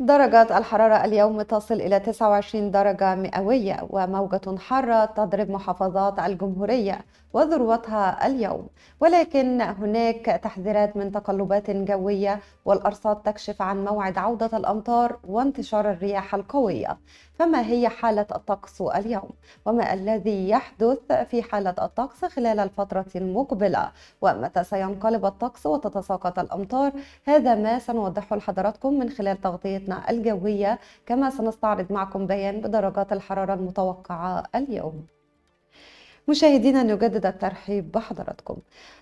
درجة الحرارة اليوم تصل إلى 29 درجة مئوية وموجة حارة تضرب محافظات الجمهورية وذروتها اليوم ولكن هناك تحذيرات من تقلبات جوية والأرصاد تكشف عن موعد عودة الأمطار وانتشار الرياح القوية فما هي حالة الطقس اليوم وما الذي يحدث في حالة الطقس خلال الفترة المقبلة ومتى سينقلب الطقس وتتساقط الأمطار هذا ما سنوضحه لحضراتكم من خلال تغطية حلقتنا الجوية كما سنستعرض معكم بيان بدرجات الحرارة المتوقعة اليوم مشاهدينا نجدد الترحيب بحضراتكم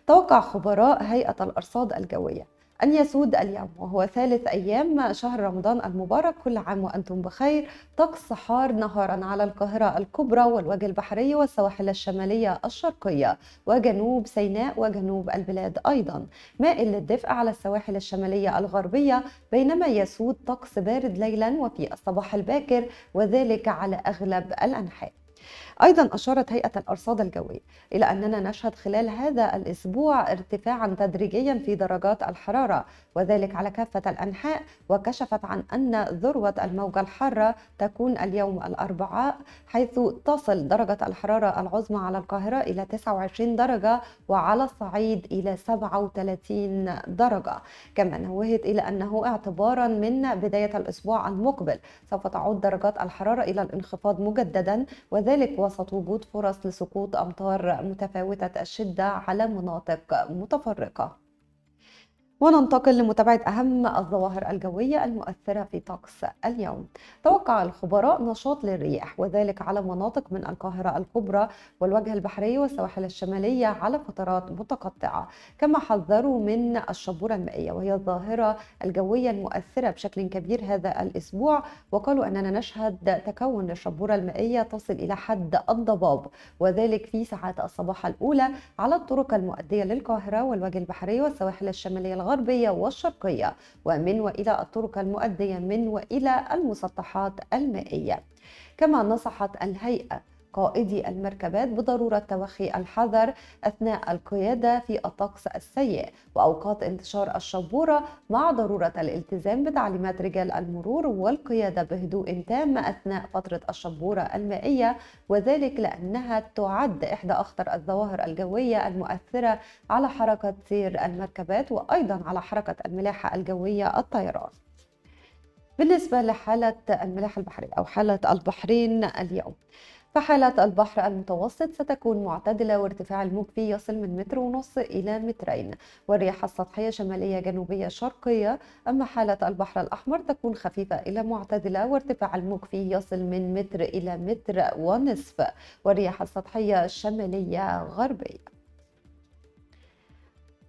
توقع خبراء هيئة الأرصاد الجوية أن يسود اليوم وهو ثالث أيام شهر رمضان المبارك كل عام وأنتم بخير طقس حار نهارا على القاهرة الكبرى والوجه البحري والسواحل الشمالية الشرقية وجنوب سيناء وجنوب البلاد أيضا مائل للدفء على السواحل الشمالية الغربية بينما يسود طقس بارد ليلا وفي الصباح الباكر وذلك على أغلب الأنحاء أيضا أشارت هيئة الأرصاد الجوية إلى أننا نشهد خلال هذا الأسبوع ارتفاعا تدريجيا في درجات الحرارة وذلك على كافة الأنحاء وكشفت عن أن ذروة الموجة الحارة تكون اليوم الأربعاء حيث تصل درجة الحرارة العظمى على القاهرة إلى 29 درجة وعلى الصعيد إلى 37 درجة كما نوهت إلى أنه اعتبارا من بداية الأسبوع المقبل سوف تعود درجات الحرارة إلى الانخفاض مجددا وذلك وسط وجود فرص لسقوط أمطار متفاوتة الشدة على مناطق متفرقة وننتقل لمتابعة أهم الظواهر الجوية المؤثرة في طقس اليوم توقع الخبراء نشاط للرياح وذلك على مناطق من القاهرة الكبرى والوجه البحري والسواحل الشمالية على فترات متقطعة كما حذروا من الشبورة المائية وهي الظاهرة الجوية المؤثرة بشكل كبير هذا الأسبوع وقالوا أننا نشهد تكون للشبورة المائية تصل إلى حد الضباب وذلك في ساعات الصباح الأولى على الطرق المؤدية للقاهرة والوجه البحري والسواحل الشمالية الغربية والشرقية ومن وإلى الطرق المؤدية من وإلى المسطحات المائية كما نصحت الهيئة قائدي المركبات بضرورة توخي الحذر أثناء القيادة في الطقس السيء وأوقات انتشار الشبورة مع ضرورة الالتزام بتعليمات رجال المرور والقيادة بهدوء تام أثناء فترة الشبورة المائية وذلك لأنها تعد إحدى أخطر الظواهر الجوية المؤثرة على حركة سير المركبات وأيضا على حركة الملاحة الجوية الطيران بالنسبة لحالة الملاحة البحرية أو حالة البحرين اليوم فحالة البحر المتوسط ستكون معتدلة وارتفاع الموج فيه يصل من متر ونص إلى مترين والرياح السطحية شمالية جنوبية شرقية أما حالة البحر الأحمر تكون خفيفة إلى معتدلة وارتفاع الموج فيه يصل من متر إلى متر ونصف والرياح السطحية الشمالية غربية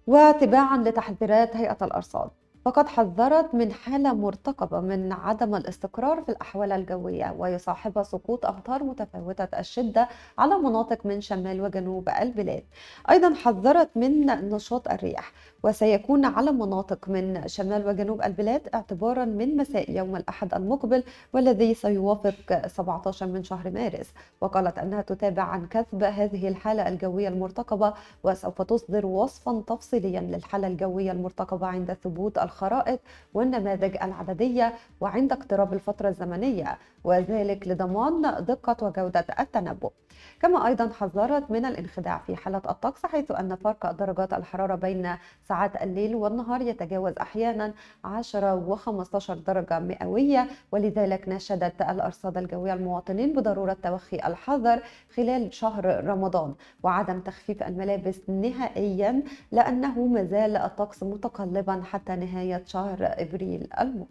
وتباعا لتحذيرات هيئة الأرصاد فقد حذرت من حالة مرتقبة من عدم الاستقرار في الأحوال الجوية ويصاحبها سقوط أمطار متفاوتة الشدة على مناطق من شمال وجنوب البلاد أيضا حذرت من نشاط الرياح وسيكون على مناطق من شمال وجنوب البلاد اعتبارا من مساء يوم الأحد المقبل والذي سيوافق 17 من شهر مارس وقالت أنها تتابع عن كثب هذه الحالة الجوية المرتقبة وسوف تصدر وصفا تفصيليا للحالة الجوية المرتقبة عند ثبوت الخبر الخرائط والنماذج العددية وعند اقتراب الفترة الزمنية وذلك لضمان دقة وجودة التنبؤ كما أيضا حذرت من الانخداع في حالة الطقس حيث أن فرق درجات الحرارة بين ساعات الليل والنهار يتجاوز أحيانا 10 و 15 درجة مئوية ولذلك ناشدت الأرصاد الجوية المواطنين بضرورة توخي الحذر خلال شهر رمضان وعدم تخفيف الملابس نهائيا لأنه مازال الطقس متقلبا حتى نهاية نهاية شهر إبريل المقبل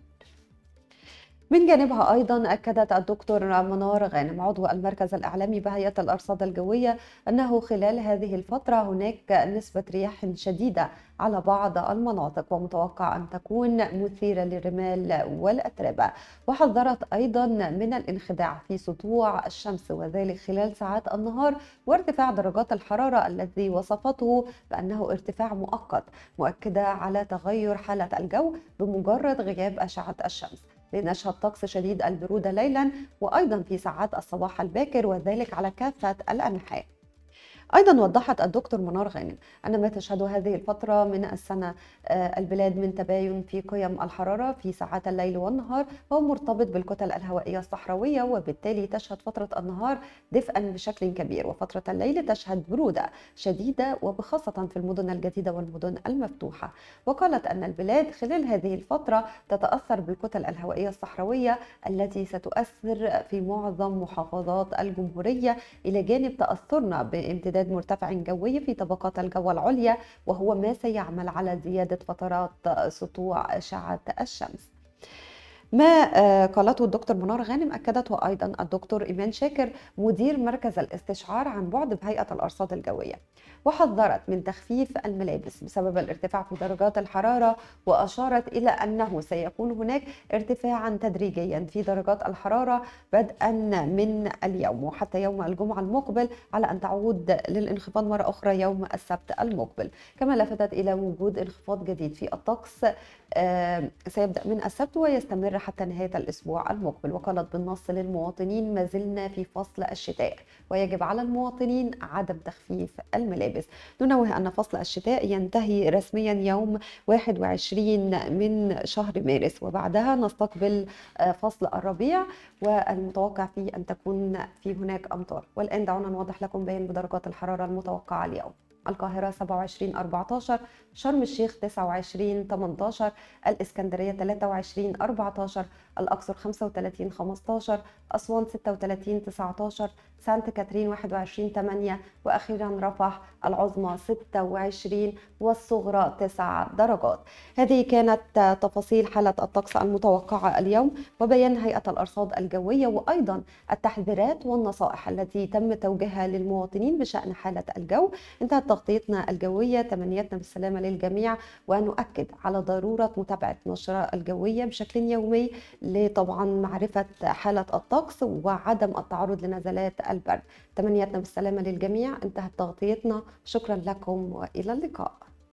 من جانبها أيضا أكدت الدكتور منار غانم عضو المركز الإعلامي بهيئة الأرصاد الجوية أنه خلال هذه الفترة هناك نسبة رياح شديدة على بعض المناطق ومتوقع أن تكون مثيرة للرمال والأتربة وحذرت أيضا من الانخداع في سطوع الشمس وذلك خلال ساعات النهار وارتفاع درجات الحرارة الذي وصفته بأنه ارتفاع مؤقت مؤكدة على تغير حالة الجو بمجرد غياب أشعة الشمس لنشهد طقس شديد البرودة ليلا وأيضا في ساعات الصباح الباكر وذلك على كافة الأنحاء أيضا وضحت الدكتور منار غانم أن ما تشهده هذه الفترة من السنة آه، البلاد من تباين في قيم الحرارة في ساعات الليل والنهار هو مرتبط بالكتل الهوائية الصحراوية وبالتالي تشهد فترة النهار دفئا بشكل كبير وفترة الليل تشهد برودة شديدة وبخاصة في المدن الجديدة والمدن المفتوحة وقالت أن البلاد خلال هذه الفترة تتأثر بالكتل الهوائية الصحراوية التي ستؤثر في معظم محافظات الجمهورية إلى جانب تأثرنا بامتداد امتداد مرتفع جوي في طبقات الجو العليا وهو ما سيعمل على زيادة فترات سطوع أشعة الشمس ما آه، قالته الدكتور منار غانم اكدته ايضا الدكتور ايمان شاكر مدير مركز الاستشعار عن بعد بهيئه الارصاد الجويه وحذرت من تخفيف الملابس بسبب الارتفاع في درجات الحراره واشارت الى انه سيكون هناك ارتفاعا تدريجيا في درجات الحراره بدءا من اليوم وحتى يوم الجمعه المقبل على ان تعود للانخفاض مره اخرى يوم السبت المقبل كما لفتت الى وجود انخفاض جديد في الطقس آه، سيبدا من السبت ويستمر حتى نهاية الأسبوع المقبل وقالت بالنص للمواطنين ما زلنا في فصل الشتاء ويجب على المواطنين عدم تخفيف الملابس ننوه أن فصل الشتاء ينتهي رسميا يوم 21 من شهر مارس وبعدها نستقبل آه، فصل الربيع والمتوقع فيه أن تكون في هناك أمطار والآن دعونا نوضح لكم بيان بدرجات الحرارة المتوقعة اليوم القاهرة 27 14 شرم الشيخ 29 18 الإسكندرية 23 14 الأقصر 35 15 أسوان 36 19 سانت كاترين 21 8 وأخيرا رفح العظمى 26 والصغرى 9 درجات هذه كانت تفاصيل حالة الطقس المتوقعة اليوم وبيان هيئة الأرصاد الجوية وأيضا التحذيرات والنصائح التي تم توجيهها للمواطنين بشأن حالة الجو انتهت تغطيتنا الجوية تمنياتنا بالسلامة للجميع ونؤكد على ضرورة متابعة نشرة الجوية بشكل يومي لطبعا معرفة حالة الطقس وعدم التعرض لنزلات البرد تمنياتنا بالسلامة للجميع انتهت تغطيتنا شكرا لكم وإلى اللقاء